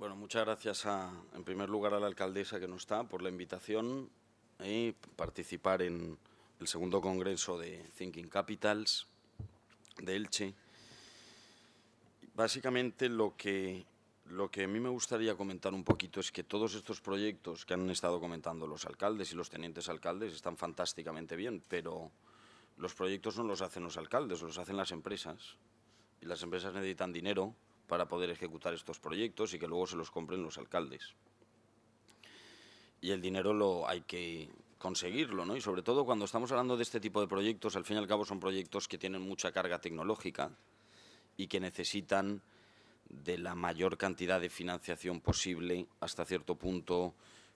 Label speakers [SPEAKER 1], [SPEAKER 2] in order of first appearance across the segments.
[SPEAKER 1] Bueno, muchas gracias en primer lugar a la alcaldesa que no está por la invitación y participar en el segundo congreso de Thinking Capitals de Elche. Básicamente lo que, lo que a mí me gustaría comentar un poquito es que todos estos proyectos que han estado comentando los alcaldes y los tenientes alcaldes están fantásticamente bien, pero los proyectos no los hacen los alcaldes, los hacen las empresas. Y las empresas necesitan dinero, para poder ejecutar estos proyectos y que luego se los compren los alcaldes. Y el dinero lo hay que conseguirlo, ¿no? Y sobre todo cuando estamos hablando de este tipo de proyectos, al fin y al cabo son proyectos que tienen mucha carga tecnológica y que necesitan de la mayor cantidad de financiación posible hasta cierto punto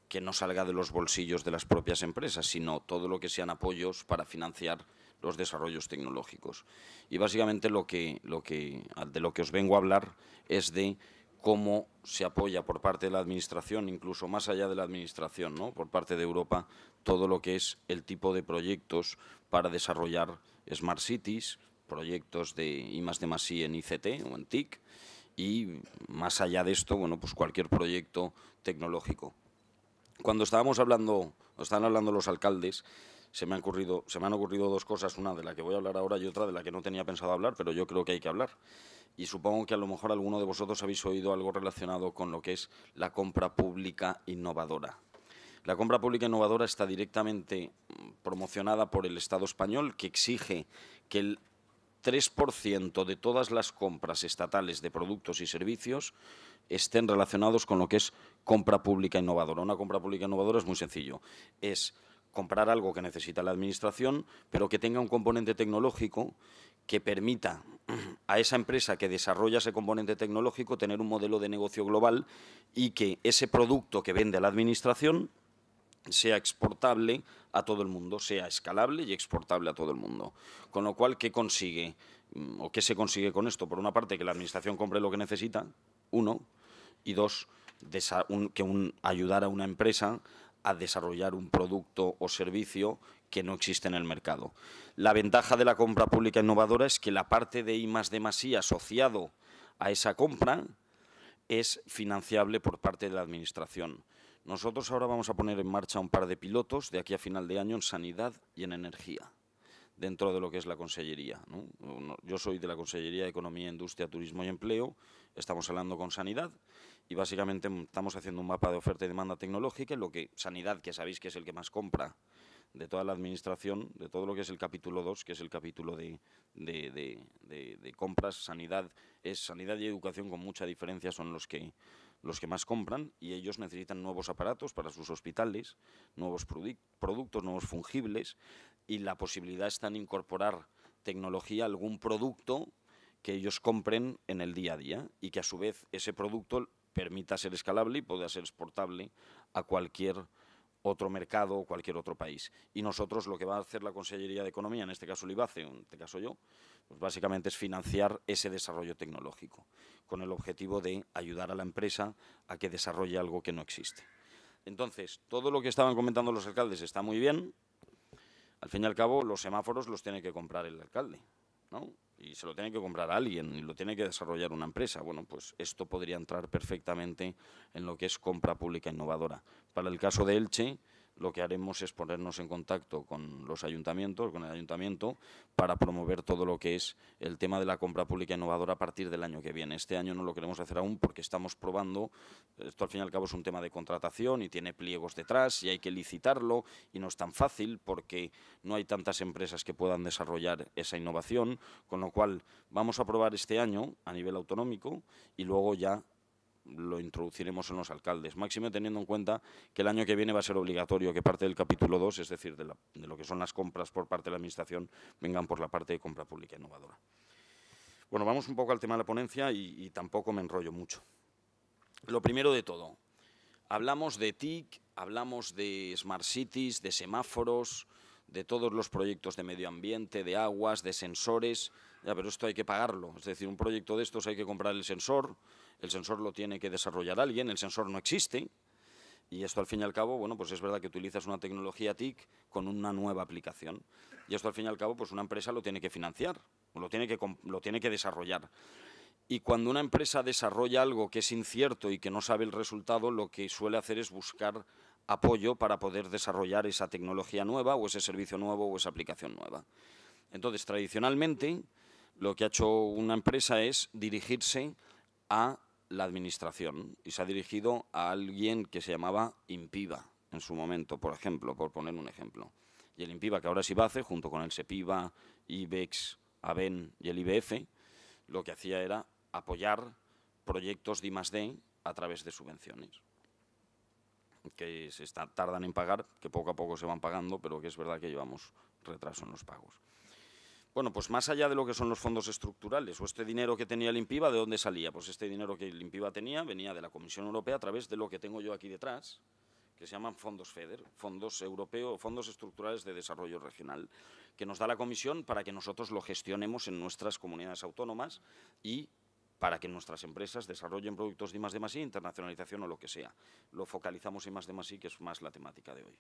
[SPEAKER 1] que no salga de los bolsillos de las propias empresas, sino todo lo que sean apoyos para financiar los desarrollos tecnológicos. Y básicamente lo que, lo que, de lo que os vengo a hablar es de cómo se apoya por parte de la Administración, incluso más allá de la Administración, ¿no? por parte de Europa, todo lo que es el tipo de proyectos para desarrollar Smart Cities, proyectos de I más en ICT o en TIC, y más allá de esto, bueno, pues cualquier proyecto tecnológico. Cuando estábamos hablando, estaban hablando los alcaldes, se me, han ocurrido, se me han ocurrido dos cosas, una de la que voy a hablar ahora y otra de la que no tenía pensado hablar, pero yo creo que hay que hablar. Y supongo que a lo mejor alguno de vosotros habéis oído algo relacionado con lo que es la compra pública innovadora. La compra pública innovadora está directamente mm, promocionada por el Estado español, que exige que el 3% de todas las compras estatales de productos y servicios estén relacionados con lo que es compra pública innovadora. Una compra pública innovadora es muy sencillo. Es comprar algo que necesita la Administración, pero que tenga un componente tecnológico que permita a esa empresa que desarrolla ese componente tecnológico tener un modelo de negocio global y que ese producto que vende la Administración sea exportable a todo el mundo, sea escalable y exportable a todo el mundo. Con lo cual, ¿qué consigue? Mm, ¿O qué se consigue con esto? Por una parte, que la Administración compre lo que necesita, uno, y dos, que un, ayudar a una empresa a desarrollar un producto o servicio que no existe en el mercado. La ventaja de la compra pública innovadora es que la parte de I más asociado a esa compra es financiable por parte de la Administración. Nosotros ahora vamos a poner en marcha un par de pilotos de aquí a final de año en sanidad y en energía dentro de lo que es la consellería. Yo soy de la Consellería de Economía, Industria, Turismo y Empleo, estamos hablando con sanidad y básicamente estamos haciendo un mapa de oferta y demanda tecnológica, lo que sanidad, que sabéis que es el que más compra de toda la administración, de todo lo que es el capítulo 2, que es el capítulo de, compras, sanidad, es sanidad y educación con mucha diferencia son los que, los que más compran y ellos necesitan nuevos aparatos para sus hospitales, nuevos productos, nuevos fungibles y la posibilidad está en incorporar tecnología, algún producto que ellos compren en el día a día y que a su vez ese producto permita ser escalable y pueda ser exportable a cualquier otro mercado o cualquier otro país. Y nosotros lo que va a hacer la Consellería de Economía, en este caso el en este caso yo, pues básicamente es financiar ese desarrollo tecnológico, con el objetivo de ayudar a la empresa a que desarrolle algo que no existe. Entonces, todo lo que estaban comentando los alcaldes está muy bien. Al fin y al cabo, los semáforos los tiene que comprar el alcalde. ¿no? y se lo tiene que comprar alguien y lo tiene que desarrollar una empresa. Bueno, pues esto podría entrar perfectamente en lo que es compra pública innovadora. Para el caso de Elche, lo que haremos es ponernos en contacto con los ayuntamientos, con el ayuntamiento, para promover todo lo que es el tema de la compra pública innovadora a partir del año que viene. Este año no lo queremos hacer aún porque estamos probando, esto al fin y al cabo es un tema de contratación y tiene pliegos detrás y hay que licitarlo y no es tan fácil porque no hay tantas empresas que puedan desarrollar esa innovación, con lo cual vamos a probar este año a nivel autonómico y luego ya lo introduciremos en los alcaldes. Máximo teniendo en cuenta que el año que viene va a ser obligatorio que parte del capítulo 2, es decir, de, lo que son las compras por parte de la Administración, vengan por la parte de compra pública innovadora. Bueno, vamos un poco al tema de la ponencia y tampoco me enrollo mucho. Lo primero de todo, hablamos de TIC, hablamos de Smart Cities, de semáforos, de todos los proyectos de medio ambiente, de aguas, de sensores. Ya, pero esto hay que pagarlo. Es decir, un proyecto de estos hay que comprar el sensor, el sensor lo tiene que desarrollar alguien, el sensor no existe. Y esto al fin y al cabo, bueno, pues es verdad que utilizas una tecnología TIC con una nueva aplicación. Y esto al fin y al cabo, pues una empresa lo tiene que financiar, lo tiene que, lo tiene que desarrollar. Y cuando una empresa desarrolla algo que es incierto y que no sabe el resultado, lo que suele hacer es buscar apoyo para poder desarrollar esa tecnología nueva o ese servicio nuevo o esa aplicación nueva. Entonces, tradicionalmente, lo que ha hecho una empresa es dirigirse a la administración y se ha dirigido a alguien que se llamaba Impiva en su momento, por ejemplo, por poner un ejemplo. Y el Impiva, que ahora a hacer junto con el SEPIVA, IBEX, ABEN y el IBF, lo que hacía era apoyar proyectos de I+.D. a través de subvenciones que se tardan en pagar, que poco a poco se van pagando, pero que es verdad que llevamos retraso en los pagos. Bueno, pues más allá de lo que son los fondos estructurales o este dinero que tenía el Impiva, ¿de dónde salía? Pues este dinero que el Impiva tenía venía de la Comisión Europea a través de lo que tengo yo aquí detrás, que se llaman fondos FEDER, fondos europeos, fondos estructurales de desarrollo regional, que nos da la Comisión para que nosotros lo gestionemos en nuestras comunidades autónomas y para que nuestras empresas desarrollen productos de más de más internacionalización o lo que sea. Lo focalizamos en más de más que es más la temática de hoy.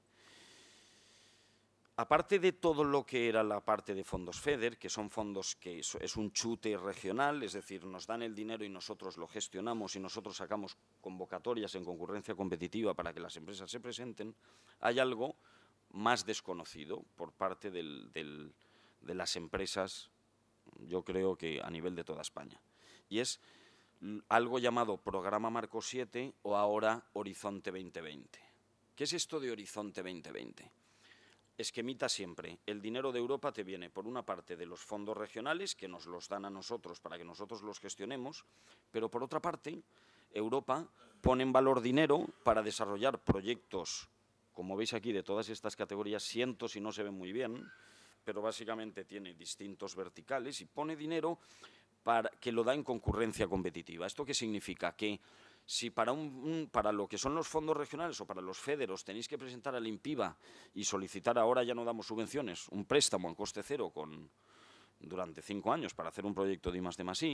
[SPEAKER 1] Aparte de todo lo que era la parte de fondos FEDER, que son fondos que es un chute regional, es decir, nos dan el dinero y nosotros lo gestionamos y nosotros sacamos convocatorias en concurrencia competitiva para que las empresas se presenten, hay algo más desconocido por parte de las empresas, yo creo que a nivel de toda España y es mm, algo llamado Programa Marco 7 o ahora Horizonte 2020. ¿Qué es esto de Horizonte 2020? Esquemita siempre, el dinero de Europa te viene por una parte de los fondos regionales que nos los dan a nosotros para que nosotros los gestionemos, pero por otra parte Europa pone en valor dinero para desarrollar proyectos, como veis aquí, de todas estas categorías, cientos si no se ven muy bien, pero básicamente tiene distintos verticales y pone dinero que lo da en concurrencia competitiva. ¿Esto qué significa? Que si para, un, para lo que son los fondos regionales o para los federos tenéis que presentar al INPIVA y solicitar ahora, ya no damos subvenciones, un préstamo en coste cero con, durante cinco años para hacer un proyecto de I de más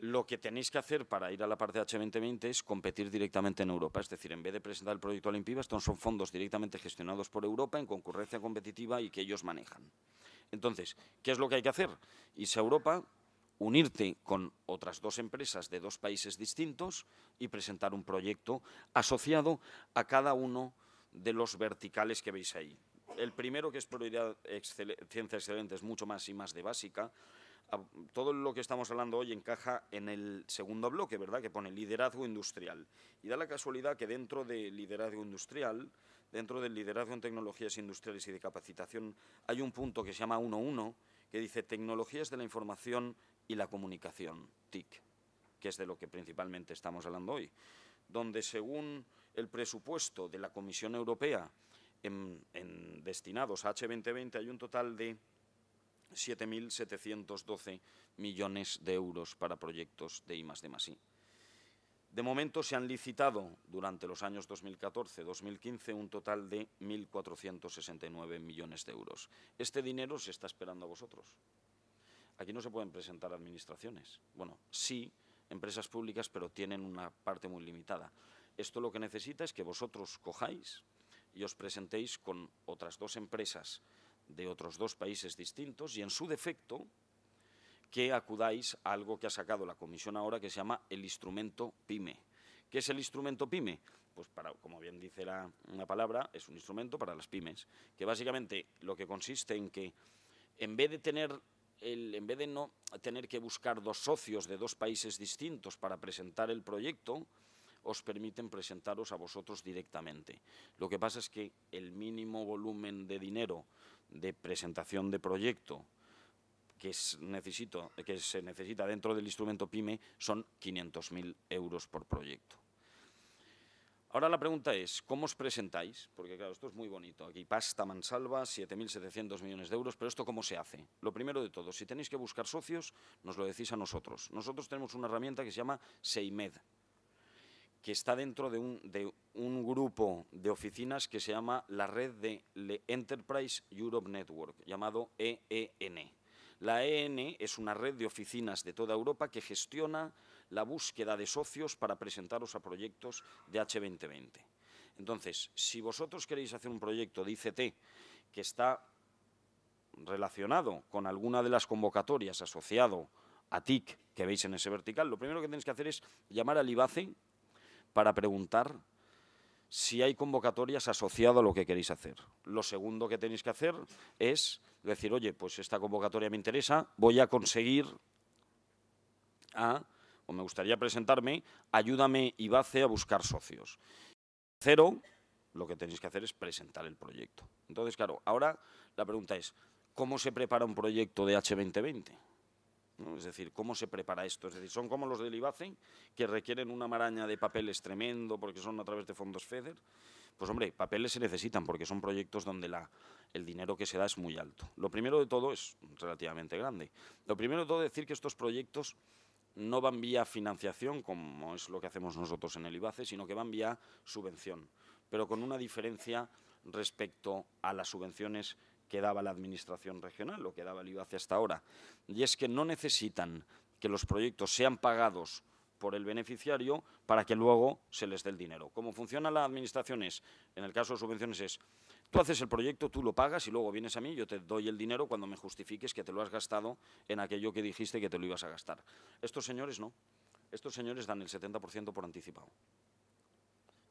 [SPEAKER 1] lo que tenéis que hacer para ir a la parte H2020 es competir directamente en Europa. Es decir, en vez de presentar el proyecto al limpiva, estos son fondos directamente gestionados por Europa en concurrencia competitiva y que ellos manejan. Entonces, ¿qué es lo que hay que hacer? Y si Europa, unirte con otras dos empresas de dos países distintos y presentar un proyecto asociado a cada uno de los verticales que veis ahí. El primero, que es prioridad ciencia excelente, es mucho más y más de básica. Todo lo que estamos hablando hoy encaja en el segundo bloque, ¿verdad?, que pone liderazgo industrial. Y da la casualidad que dentro de liderazgo industrial, dentro del liderazgo en tecnologías industriales y de capacitación, hay un punto que se llama 1.1, que dice Tecnologías de la Información y la Comunicación, TIC, que es de lo que principalmente estamos hablando hoy, donde según el presupuesto de la Comisión Europea destinados a H2020 hay un total de 7.712 millones de euros para proyectos de I+, D+, I. De momento se han licitado durante los años 2014-2015 un total de 1.469 millones de euros. Este dinero se está esperando a vosotros. Aquí no se pueden presentar administraciones. Bueno, sí, empresas públicas, pero tienen una parte muy limitada. Esto lo que necesita es que vosotros cojáis y os presentéis con otras dos empresas de otros dos países distintos y en su defecto que acudáis a algo que ha sacado la comisión ahora que se llama el instrumento PYME. ¿Qué es el instrumento PYME? Pues como bien dice la, palabra, es un instrumento para las pymes, que básicamente lo que consiste en que en vez de tener en vez de no tener que buscar dos socios de dos países distintos para presentar el proyecto, os permiten presentaros a vosotros directamente. Lo que pasa es que el mínimo volumen de dinero de presentación de proyecto que, se necesita dentro del instrumento PYME son 500.000 euros por proyecto. Ahora la pregunta es, ¿cómo os presentáis? Porque claro, esto es muy bonito. Aquí pasta mansalva, 7.700 millones de euros, pero ¿esto cómo se hace? Lo primero de todo, si tenéis que buscar socios, nos lo decís a nosotros. Nosotros tenemos una herramienta que se llama SEIMED, que está dentro de un, de un grupo de oficinas que se llama la red de Enterprise Europe Network, llamado EEN. La EN es una red de oficinas de toda Europa que gestiona la búsqueda de socios para presentaros a proyectos de H2020. Entonces, si vosotros queréis hacer un proyecto de ICT que está relacionado con alguna de las convocatorias asociado a TIC que veis en ese vertical, lo primero que tenéis que hacer es llamar al IBACE para preguntar si hay convocatorias asociado a lo que queréis hacer. Lo segundo que tenéis que hacer es decir, oye, pues esta convocatoria me interesa, voy a conseguir a, o me gustaría presentarme, ayúdame y base a buscar socios. Cero, lo que tenéis que hacer es presentar el proyecto. Entonces, claro, ahora la pregunta es, ¿cómo se prepara un proyecto de H2020? Es decir, cómo se prepara esto. Es decir, son como los del IBACE, que requieren una maraña de papeles tremendo porque son a través de fondos FEDER. Pues hombre, papeles se necesitan porque son proyectos donde la, el dinero que se da es muy alto. Lo primero de todo es relativamente grande. Lo primero de todo es decir que estos proyectos no van vía financiación, como es lo que hacemos nosotros en el IBACE, sino que van vía subvención, pero con una diferencia respecto a las subvenciones que daba la Administración Regional lo que daba el hasta ahora. Y es que no necesitan que los proyectos sean pagados por el beneficiario para que luego se les dé el dinero. Como funciona la administración es, en el caso de subvenciones es, tú haces el proyecto, tú lo pagas y luego vienes a mí, yo te doy el dinero cuando me justifiques que te lo has gastado en aquello que dijiste que te lo ibas a gastar. Estos señores no, estos señores dan el 70% por anticipado.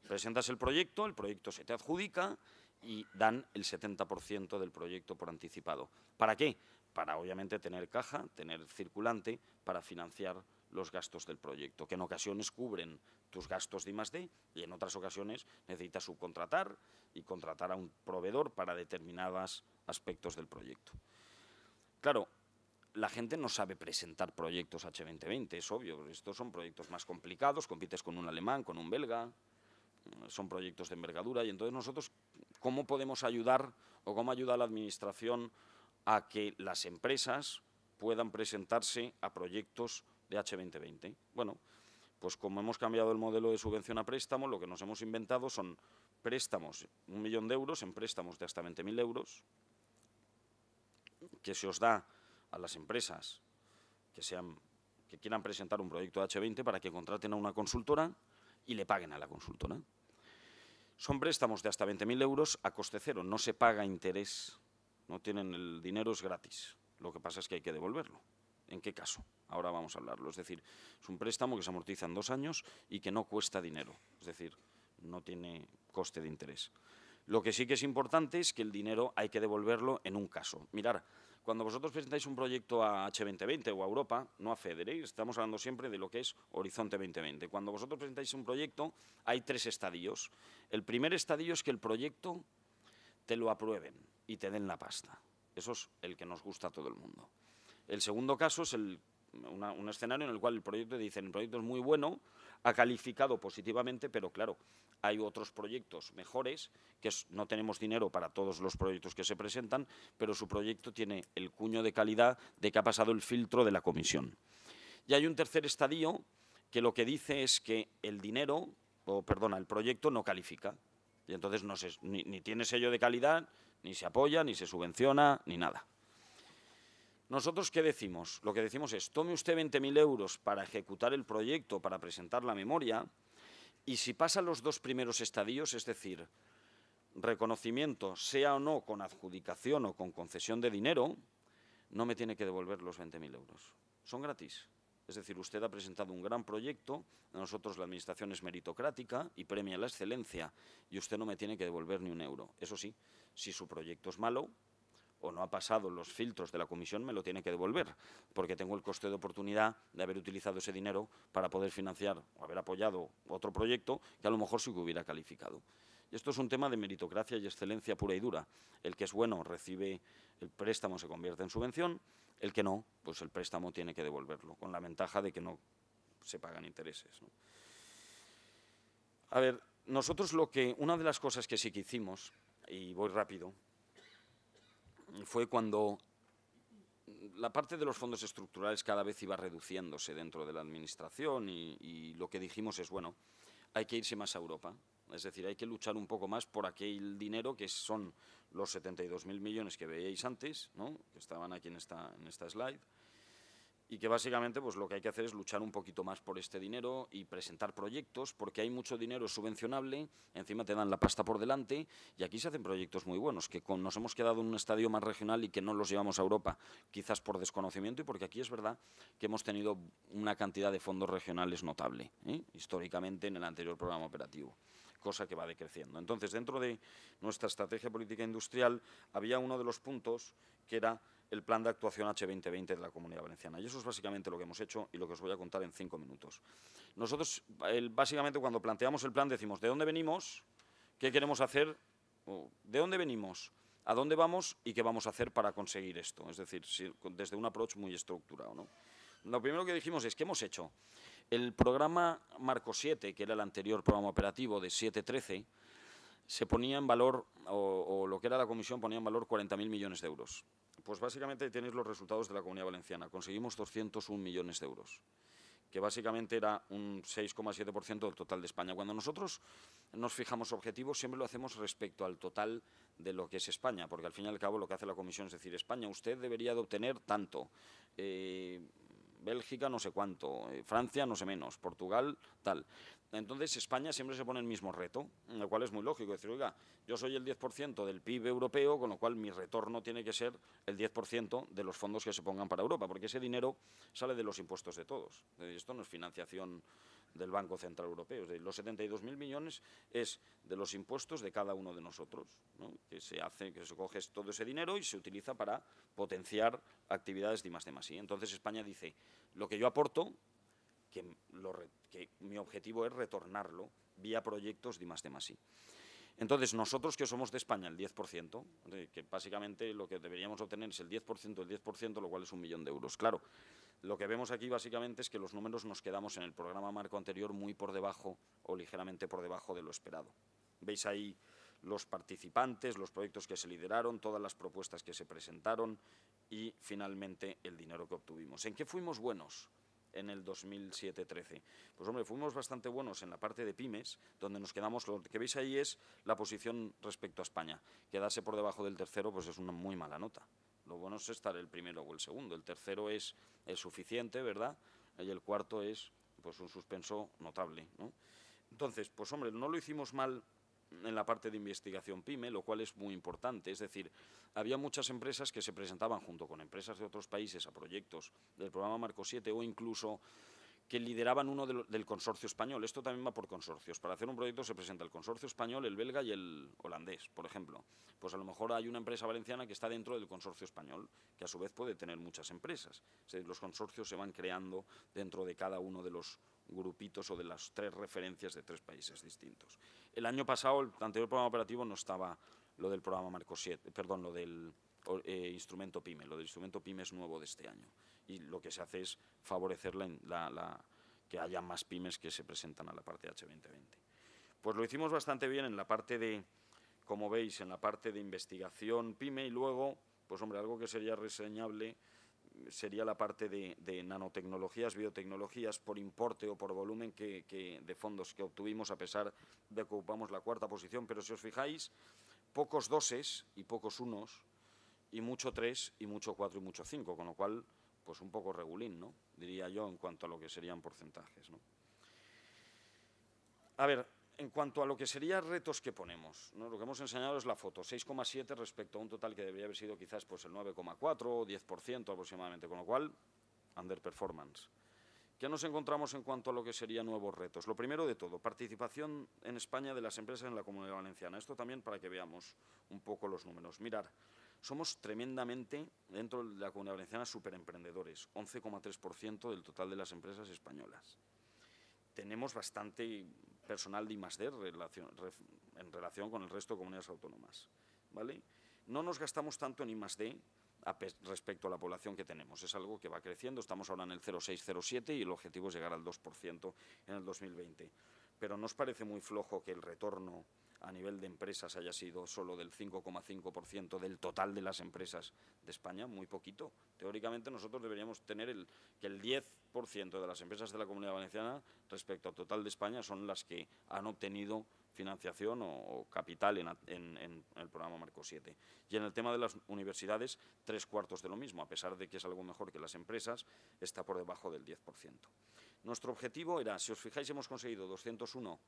[SPEAKER 1] Presentas el proyecto, el proyecto se te adjudica, y dan el 70% del proyecto por anticipado. ¿Para qué? Para obviamente tener caja, tener circulante, para financiar los gastos del proyecto, que en ocasiones cubren tus gastos de I+.D. y en otras ocasiones necesitas subcontratar y contratar a un proveedor para determinados aspectos del proyecto. Claro, la gente no sabe presentar proyectos H2020, es obvio, estos son proyectos más complicados, compites con un alemán, con un belga, son proyectos de envergadura y entonces nosotros cómo podemos ayudar o cómo ayuda la Administración a que las empresas puedan presentarse a proyectos de H2020. Bueno, pues como hemos cambiado el modelo de subvención a préstamo, lo que nos hemos inventado son préstamos, un millón de euros en préstamos de hasta 20.000 euros, que se os da a las empresas que, que quieran presentar un proyecto de H20 para que contraten a una consultora y le paguen a la consultora. Son préstamos de hasta 20.000 euros a coste cero, no se paga interés, no tienen el dinero, es gratis. Lo que pasa es que hay que devolverlo. ¿En qué caso? Ahora vamos a hablarlo. Es decir, es un préstamo que se amortiza en dos años y que no cuesta dinero. Es decir, no tiene coste de interés. Lo que sí que es importante es que el dinero hay que devolverlo en un caso. Mirar, cuando vosotros presentáis un proyecto a H2020 o a Europa, no a Federe, estamos hablando siempre de lo que es Horizonte 2020. Cuando vosotros presentáis un proyecto, hay tres estadios. El primer estadio es que el proyecto te lo aprueben y te den la pasta. Eso es el que nos gusta a todo el mundo. El segundo caso es un escenario en el cual el proyecto dicen, el proyecto es muy bueno, ha calificado positivamente, pero claro, hay otros proyectos mejores, que no tenemos dinero para todos los proyectos que se presentan, pero su proyecto tiene el cuño de calidad de que ha pasado el filtro de la comisión. Y hay un tercer estadio que lo que dice es que el dinero, o perdona, el proyecto no califica. Y entonces no ni, tiene sello de calidad, ni se apoya, ni se subvenciona, ni nada. ¿Nosotros qué decimos? Lo que decimos es, tome usted 20.000 euros para ejecutar el proyecto, para presentar la memoria, y si pasa los dos primeros estadios, es decir, reconocimiento, sea o no con adjudicación o con concesión de dinero, no me tiene que devolver los 20.000 euros. Son gratis. Es decir, usted ha presentado un gran proyecto, a nosotros la administración es meritocrática y premia la excelencia, y usted no me tiene que devolver ni un euro. Eso sí, si su proyecto es malo, o no ha pasado los filtros de la comisión, me lo tiene que devolver, porque tengo el coste de oportunidad de haber utilizado ese dinero para poder financiar o haber apoyado otro proyecto que a lo mejor sí que hubiera calificado. Y esto es un tema de meritocracia y excelencia pura y dura. El que es bueno recibe el préstamo, se convierte en subvención, el que no, pues el préstamo tiene que devolverlo, con la ventaja de que no se pagan intereses. A ver, nosotros lo que, una de las cosas que sí que hicimos, y voy rápido, fue cuando la parte de los fondos estructurales cada vez iba reduciéndose dentro de la administración y, lo que dijimos es, bueno, hay que irse más a Europa, es decir, hay que luchar un poco más por aquel dinero que son los 72.000 millones que veíais antes, que estaban aquí en esta, en esta slide, y que básicamente pues, lo que hay que hacer es luchar un poquito más por este dinero y presentar proyectos, porque hay mucho dinero subvencionable, encima te dan la pasta por delante y aquí se hacen proyectos muy buenos, que con, nos hemos quedado en un estadio más regional y que no los llevamos a Europa, quizás por desconocimiento y porque aquí es verdad que hemos tenido una cantidad de fondos regionales notable, ¿eh? históricamente en el anterior programa operativo cosa que va decreciendo. Entonces, dentro de nuestra estrategia política industrial había uno de los puntos que era el plan de actuación H2020 de la Comunidad Valenciana. Y eso es básicamente lo que hemos hecho y lo que os voy a contar en cinco minutos. Nosotros, básicamente, cuando planteamos el plan, decimos, ¿de dónde venimos? ¿Qué queremos hacer? ¿De dónde venimos? ¿A dónde vamos? ¿Y qué vamos a hacer para conseguir esto? Es decir, desde un approach muy estructurado. Lo primero que dijimos es, ¿qué hemos hecho? El programa Marco 7, que era el anterior programa operativo de 7-13, se ponía en valor, o, o, lo que era la comisión ponía en valor 40.000 millones de euros. Pues básicamente tenéis los resultados de la Comunidad Valenciana. Conseguimos 201 millones de euros, que básicamente era un 6,7% del total de España. Cuando nosotros nos fijamos objetivos, siempre lo hacemos respecto al total de lo que es España, porque al fin y al cabo lo que hace la Comisión es decir, España, usted debería de obtener tanto. Eh, Bélgica no sé cuánto, eh, Francia no sé menos, Portugal tal. Entonces España siempre se pone el mismo reto, lo cual es muy lógico, decir, oiga, yo soy el 10% del PIB europeo, con lo cual mi retorno tiene que ser el 10% de los fondos que se pongan para Europa, porque ese dinero sale de los impuestos de todos. Esto no es financiación del Banco Central Europeo, los 72.000 millones es de los impuestos de cada uno de nosotros, que se hace, que se coge todo ese dinero y se utiliza para potenciar actividades de más de más. Entonces España dice, lo que yo aporto eh, mi objetivo es retornarlo vía proyectos de más de más Entonces, nosotros que somos de España, el 10%, que básicamente lo que deberíamos obtener es el 10%, el 10%, lo cual es un millón de euros. Claro, lo que vemos aquí básicamente es que los números nos quedamos en el programa marco anterior muy por debajo o ligeramente por debajo de lo esperado. Veis ahí los participantes, los proyectos que se lideraron, todas las propuestas que se presentaron y, finalmente, el dinero que obtuvimos. ¿En qué fuimos buenos? en el 2007-13. Pues hombre, fuimos bastante buenos en la parte de pymes, donde nos quedamos, lo que veis ahí es la posición respecto a España. Quedarse por debajo del tercero pues es una muy mala nota. Lo bueno es estar el primero o el segundo, el tercero es suficiente, ¿verdad? Y el cuarto es pues un suspenso notable, Entonces, pues hombre, no lo hicimos mal en la parte de investigación PyME, lo cual es muy importante. Es decir, había muchas empresas que se presentaban junto con empresas de otros países a proyectos del programa Marco 7 o incluso que lideraban uno del, consorcio español. Esto también va por consorcios. Para hacer un proyecto se presenta el consorcio español, el belga y el holandés, por ejemplo. Pues a lo mejor hay una empresa valenciana que está dentro del consorcio español, que a su vez puede tener muchas empresas. los consorcios se van creando dentro de cada uno de los grupitos o de las tres referencias de tres países distintos. El año pasado, el anterior programa operativo, no estaba lo del programa Marco 7, perdón, lo del eh, instrumento PYME, lo del instrumento PYME es nuevo de este año y lo que se hace es favorecer que haya más pymes que se presentan a la parte H2020. Pues lo hicimos bastante bien en la parte de, como veis, en la parte de investigación PYME y luego, pues hombre, algo que sería reseñable sería la parte de, nanotecnologías, biotecnologías, por importe o por volumen de fondos que obtuvimos, a pesar de que ocupamos la cuarta posición. Pero si os fijáis, pocos doses y pocos unos, y mucho tres, y mucho cuatro, y mucho cinco, con lo cual, pues un poco regulín, ¿no? Diría yo, en cuanto a lo que serían porcentajes, A ver, en cuanto a lo que serían retos que ponemos, lo que hemos enseñado es la foto, 6,7 respecto a un total que debería haber sido quizás pues, el 9,4 o 10% aproximadamente, con lo cual, underperformance. ¿Qué nos encontramos en cuanto a lo que serían nuevos retos? Lo primero de todo, participación en España de las empresas en la Comunidad Valenciana. Esto también para que veamos un poco los números. Mirar, somos tremendamente, dentro de la Comunidad Valenciana, superemprendedores, 11,3% del total de las empresas españolas. Tenemos bastante personal de I+.D. en relación con el resto de comunidades autónomas. ¿vale? No nos gastamos tanto en I+.D. respecto a la población que tenemos. Es algo que va creciendo, estamos ahora en el 0,607 y el objetivo es llegar al 2% en el 2020. Pero nos parece muy flojo que el retorno a nivel de empresas haya sido solo del 5,5% del total de las empresas de España, muy poquito. Teóricamente nosotros deberíamos tener el, que el 10% de las empresas de la Comunidad Valenciana respecto al total de España son las que han obtenido financiación o, capital en, en, el programa Marco 7. Y en el tema de las universidades, tres cuartos de lo mismo, a pesar de que es algo mejor que las empresas, está por debajo del 10%. Nuestro objetivo era, si os fijáis, hemos conseguido 201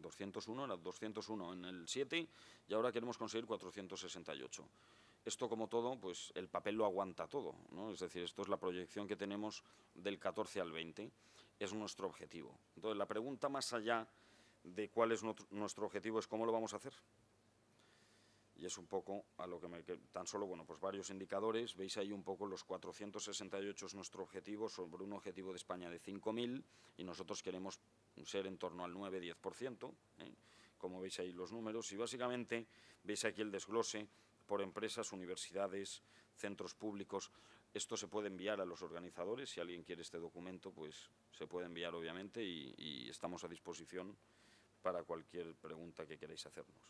[SPEAKER 1] 201, era 201 en el 7 y ahora queremos conseguir 468. Esto, como todo, pues el papel lo aguanta todo, ¿no? Es decir, esto es la proyección que tenemos del 14 al 20, es nuestro objetivo. Entonces, la pregunta más allá de cuál es nuestro objetivo es cómo lo vamos a hacer y es un poco a lo que me... Tan solo, bueno, pues varios indicadores, veis ahí un poco los 468 es nuestro objetivo sobre un objetivo de España de 5.000 y nosotros queremos ser en torno al 9-10%, ¿eh? como veis ahí los números, y básicamente veis aquí el desglose por empresas, universidades, centros públicos. Esto se puede enviar a los organizadores, si alguien quiere este documento, pues se puede enviar obviamente y, y estamos a disposición para cualquier pregunta que queráis hacernos.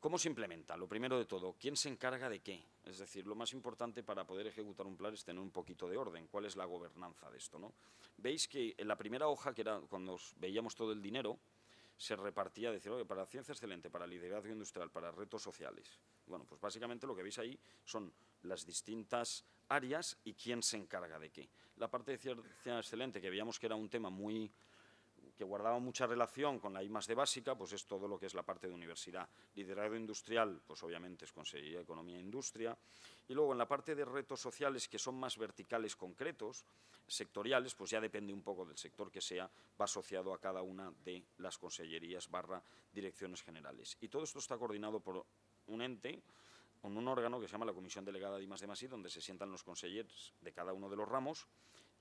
[SPEAKER 1] ¿Cómo se implementa? Lo primero de todo, ¿quién se encarga de qué? Es decir, lo más importante para poder ejecutar un plan es tener un poquito de orden. ¿Cuál es la gobernanza de esto? ¿no? Veis que en la primera hoja, que era cuando veíamos todo el dinero, se repartía, decir, que para ciencia excelente, para liderazgo industrial, para retos sociales. Bueno, pues básicamente lo que veis ahí son las distintas áreas y quién se encarga de qué. La parte de ciencia excelente, que veíamos que era un tema muy que guardaba mucha relación con la I de básica, pues es todo lo que es la parte de universidad. Liderazgo industrial, pues obviamente es consejería economía e industria. Y luego en la parte de retos sociales que son más verticales concretos, sectoriales, pues ya depende un poco del sector que sea, va asociado a cada una de las consellerías barra direcciones generales. Y todo esto está coordinado por un ente, con un órgano que se llama la Comisión Delegada de Masí, donde se sientan los consejeros de cada uno de los ramos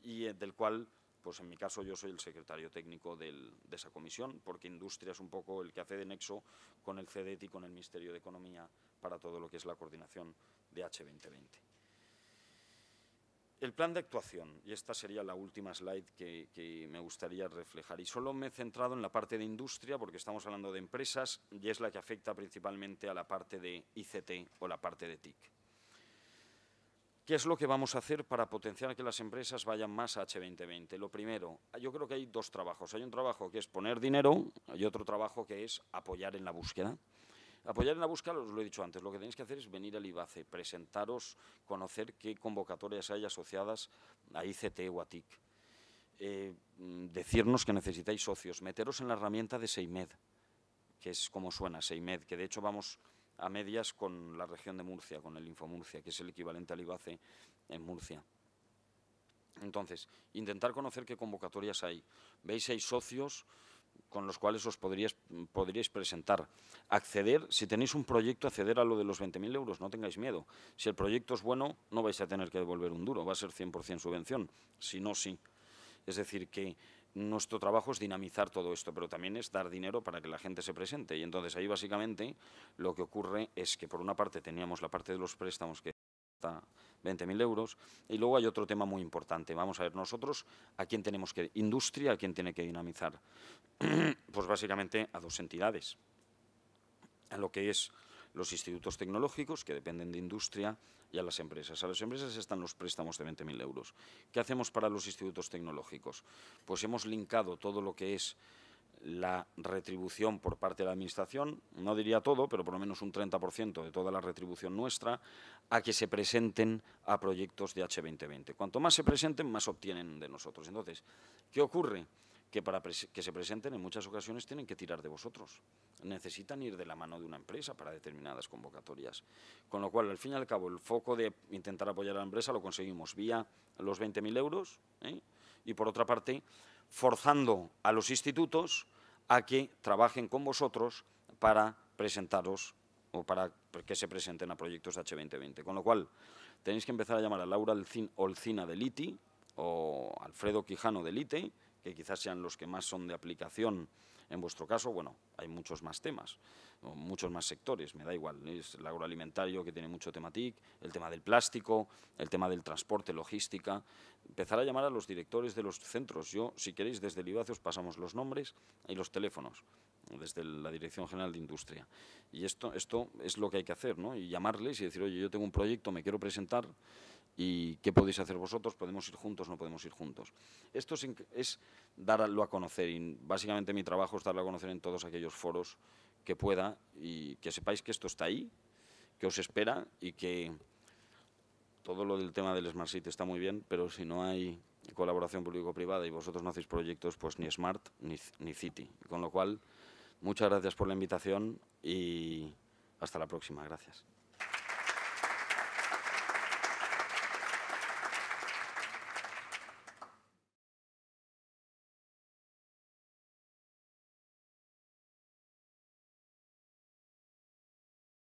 [SPEAKER 1] y eh, del cual pues en mi caso yo soy el secretario técnico de esa comisión, porque industria es un poco el que hace de nexo con el CEDET y con el Ministerio de Economía para todo lo que es la coordinación de H2020. El plan de actuación, y esta sería la última slide que, me gustaría reflejar, y solo me he centrado en la parte de industria, porque estamos hablando de empresas, y es la que afecta principalmente a la parte de ICT o la parte de TIC. ¿Qué es lo que vamos a hacer para potenciar que las empresas vayan más a H2020? Lo primero, yo creo que hay dos trabajos. Hay un trabajo que es poner dinero hay otro trabajo que es apoyar en la búsqueda. Apoyar en la búsqueda, os lo he dicho antes, lo que tenéis que hacer es venir al IBACE, presentaros, conocer qué convocatorias hay asociadas a ICT o a TIC. Eh, decirnos que necesitáis socios, meteros en la herramienta de Seimed, que es como suena Seimed, que de hecho vamos a medias con la región de Murcia, con el Infomurcia, que es el equivalente al IBACE en Murcia. Entonces, intentar conocer qué convocatorias hay. Veis, Hay socios con los cuales os podríais, podríais presentar. Acceder, si tenéis un proyecto, acceder a lo de los 20.000 euros, no tengáis miedo. Si el proyecto es bueno, no vais a tener que devolver un duro, va a ser 100% subvención, si no, sí. Es decir, que nuestro trabajo es dinamizar todo esto, pero también es dar dinero para que la gente se presente. Y entonces ahí básicamente lo que ocurre es que por una parte teníamos la parte de los préstamos que está 20.000 euros y luego hay otro tema muy importante. Vamos a ver, nosotros a quién tenemos que, industria, a quién tiene que dinamizar. pues básicamente a dos entidades, a lo que es los institutos tecnológicos que dependen de industria y a las empresas. A las empresas están los préstamos de 20.000 euros. ¿Qué hacemos para los institutos tecnológicos? Pues hemos linkado todo lo que es la retribución por parte de la Administración, no diría todo, pero por lo menos un 30% de toda la retribución nuestra, a que se presenten a proyectos de H2020. Cuanto más se presenten, más obtienen de nosotros. Entonces, ¿qué ocurre? que para que se presenten en muchas ocasiones tienen que tirar de vosotros. Necesitan ir de la mano de una empresa para determinadas convocatorias. Con lo cual, al fin y al cabo, el foco de intentar apoyar a la empresa lo conseguimos vía los 20.000 euros ¿eh? y, por otra parte, forzando a los institutos a que trabajen con vosotros para presentaros o para que se presenten a proyectos de H2020. Con lo cual, tenéis que empezar a llamar a Laura Olcina del ITI o Alfredo Quijano del ITE, que quizás sean los que más son de aplicación en vuestro caso, bueno, hay muchos más temas, muchos más sectores, me da igual, es el agroalimentario que tiene mucho tematic, el tema del plástico, el tema del transporte, logística, empezar a llamar a los directores de los centros, yo, si queréis, desde el os pasamos los nombres y los teléfonos, desde la Dirección General de Industria. Y esto, esto es lo que hay que hacer, ¿no? Y llamarles y decir, oye, yo tengo un proyecto, me quiero presentar y qué podéis hacer vosotros, podemos ir juntos, no podemos ir juntos. Esto es, darlo a conocer y básicamente mi trabajo es darlo a conocer en todos aquellos foros que pueda y que sepáis que esto está ahí, que os espera y que todo lo del tema del Smart City está muy bien, pero si no hay colaboración público-privada y vosotros no hacéis proyectos, pues ni Smart ni, ni City. Con lo cual... Muchas gracias por la invitación y hasta la próxima. Gracias.